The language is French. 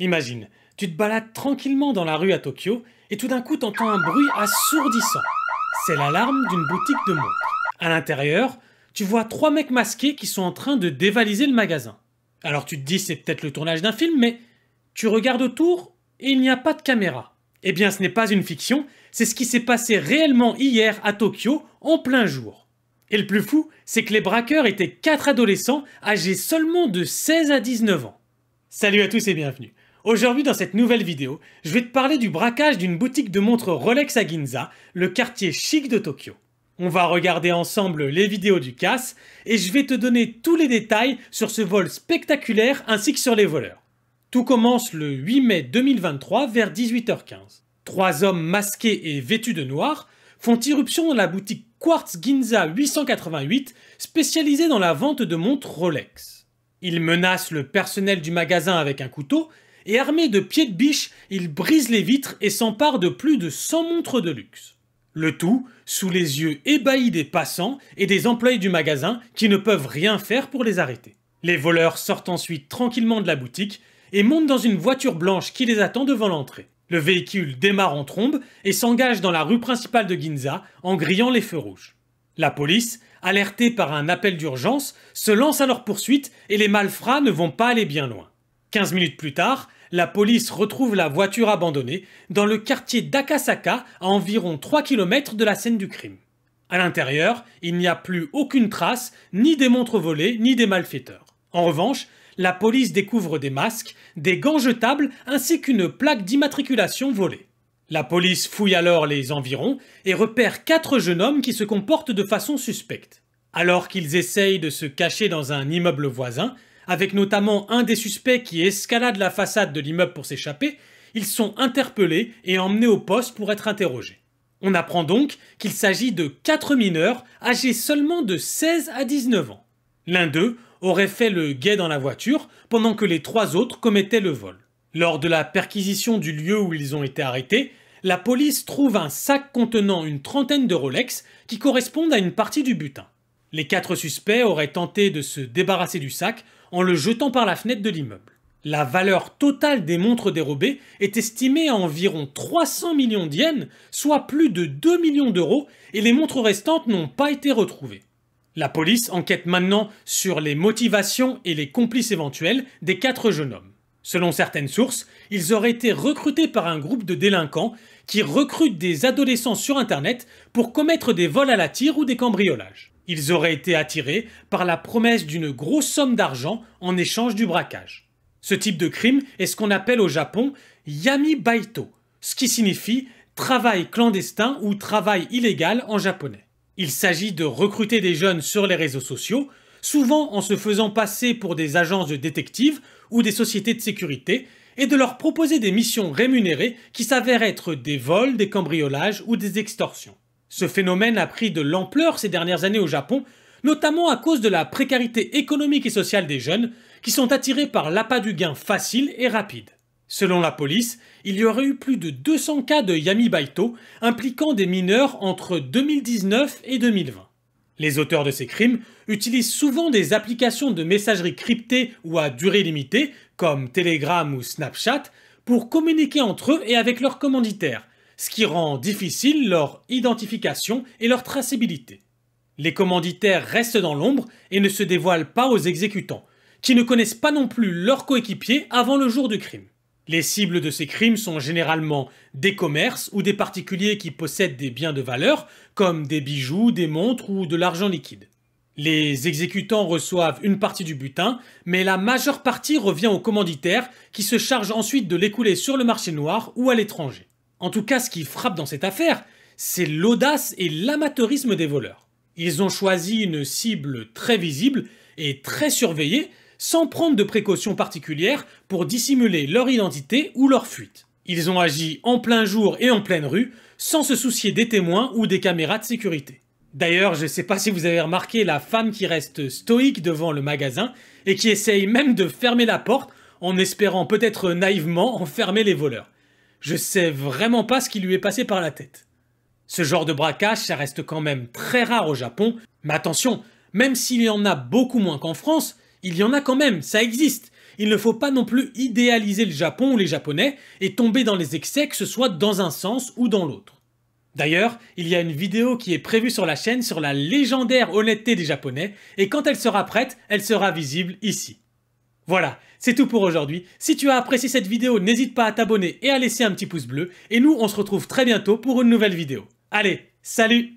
Imagine, tu te balades tranquillement dans la rue à Tokyo et tout d'un coup t'entends un bruit assourdissant. C'est l'alarme d'une boutique de montres. À l'intérieur, tu vois trois mecs masqués qui sont en train de dévaliser le magasin. Alors tu te dis c'est peut-être le tournage d'un film, mais tu regardes autour et il n'y a pas de caméra. Eh bien ce n'est pas une fiction, c'est ce qui s'est passé réellement hier à Tokyo en plein jour. Et le plus fou, c'est que les braqueurs étaient quatre adolescents âgés seulement de 16 à 19 ans. Salut à tous et bienvenue. Aujourd'hui dans cette nouvelle vidéo, je vais te parler du braquage d'une boutique de montres Rolex à Ginza, le quartier chic de Tokyo. On va regarder ensemble les vidéos du casse et je vais te donner tous les détails sur ce vol spectaculaire ainsi que sur les voleurs. Tout commence le 8 mai 2023 vers 18h15. Trois hommes masqués et vêtus de noir font irruption dans la boutique Quartz Ginza 888 spécialisée dans la vente de montres Rolex. Ils menacent le personnel du magasin avec un couteau et armé de pieds de biche, il brise les vitres et s'empare de plus de 100 montres de luxe. Le tout sous les yeux ébahis des passants et des employés du magasin qui ne peuvent rien faire pour les arrêter. Les voleurs sortent ensuite tranquillement de la boutique et montent dans une voiture blanche qui les attend devant l'entrée. Le véhicule démarre en trombe et s'engage dans la rue principale de Ginza en grillant les feux rouges. La police, alertée par un appel d'urgence, se lance à leur poursuite et les malfrats ne vont pas aller bien loin. 15 minutes plus tard, la police retrouve la voiture abandonnée dans le quartier d'Akasaka à environ 3 km de la scène du crime. À l'intérieur, il n'y a plus aucune trace, ni des montres volées, ni des malfaiteurs. En revanche, la police découvre des masques, des gants jetables ainsi qu'une plaque d'immatriculation volée. La police fouille alors les environs et repère quatre jeunes hommes qui se comportent de façon suspecte. Alors qu'ils essayent de se cacher dans un immeuble voisin, avec notamment un des suspects qui escalade la façade de l'immeuble pour s'échapper, ils sont interpellés et emmenés au poste pour être interrogés. On apprend donc qu'il s'agit de quatre mineurs âgés seulement de 16 à 19 ans. L'un d'eux aurait fait le guet dans la voiture pendant que les trois autres commettaient le vol. Lors de la perquisition du lieu où ils ont été arrêtés, la police trouve un sac contenant une trentaine de Rolex qui correspondent à une partie du butin. Les quatre suspects auraient tenté de se débarrasser du sac en le jetant par la fenêtre de l'immeuble. La valeur totale des montres dérobées est estimée à environ 300 millions d'yens, soit plus de 2 millions d'euros, et les montres restantes n'ont pas été retrouvées. La police enquête maintenant sur les motivations et les complices éventuels des quatre jeunes hommes. Selon certaines sources, ils auraient été recrutés par un groupe de délinquants qui recrutent des adolescents sur Internet pour commettre des vols à la tire ou des cambriolages. Ils auraient été attirés par la promesse d'une grosse somme d'argent en échange du braquage. Ce type de crime est ce qu'on appelle au Japon yami baito, ce qui signifie travail clandestin ou travail illégal en japonais. Il s'agit de recruter des jeunes sur les réseaux sociaux, souvent en se faisant passer pour des agences de détectives ou des sociétés de sécurité, et de leur proposer des missions rémunérées qui s'avèrent être des vols, des cambriolages ou des extorsions. Ce phénomène a pris de l'ampleur ces dernières années au Japon, notamment à cause de la précarité économique et sociale des jeunes, qui sont attirés par l'appât du gain facile et rapide. Selon la police, il y aurait eu plus de 200 cas de Yami Baito impliquant des mineurs entre 2019 et 2020. Les auteurs de ces crimes utilisent souvent des applications de messagerie cryptée ou à durée limitée, comme Telegram ou Snapchat, pour communiquer entre eux et avec leurs commanditaires, ce qui rend difficile leur identification et leur traçabilité. Les commanditaires restent dans l'ombre et ne se dévoilent pas aux exécutants, qui ne connaissent pas non plus leurs coéquipiers avant le jour du crime. Les cibles de ces crimes sont généralement des commerces ou des particuliers qui possèdent des biens de valeur, comme des bijoux, des montres ou de l'argent liquide. Les exécutants reçoivent une partie du butin, mais la majeure partie revient aux commanditaires qui se chargent ensuite de l'écouler sur le marché noir ou à l'étranger. En tout cas, ce qui frappe dans cette affaire, c'est l'audace et l'amateurisme des voleurs. Ils ont choisi une cible très visible et très surveillée, sans prendre de précautions particulières pour dissimuler leur identité ou leur fuite. Ils ont agi en plein jour et en pleine rue, sans se soucier des témoins ou des caméras de sécurité. D'ailleurs, je ne sais pas si vous avez remarqué la femme qui reste stoïque devant le magasin et qui essaye même de fermer la porte en espérant peut-être naïvement enfermer les voleurs je sais vraiment pas ce qui lui est passé par la tête. Ce genre de braquage, ça reste quand même très rare au Japon, mais attention, même s'il y en a beaucoup moins qu'en France, il y en a quand même, ça existe. Il ne faut pas non plus idéaliser le Japon ou les Japonais et tomber dans les excès, que ce soit dans un sens ou dans l'autre. D'ailleurs, il y a une vidéo qui est prévue sur la chaîne sur la légendaire honnêteté des Japonais, et quand elle sera prête, elle sera visible ici. Voilà, c'est tout pour aujourd'hui. Si tu as apprécié cette vidéo, n'hésite pas à t'abonner et à laisser un petit pouce bleu. Et nous, on se retrouve très bientôt pour une nouvelle vidéo. Allez, salut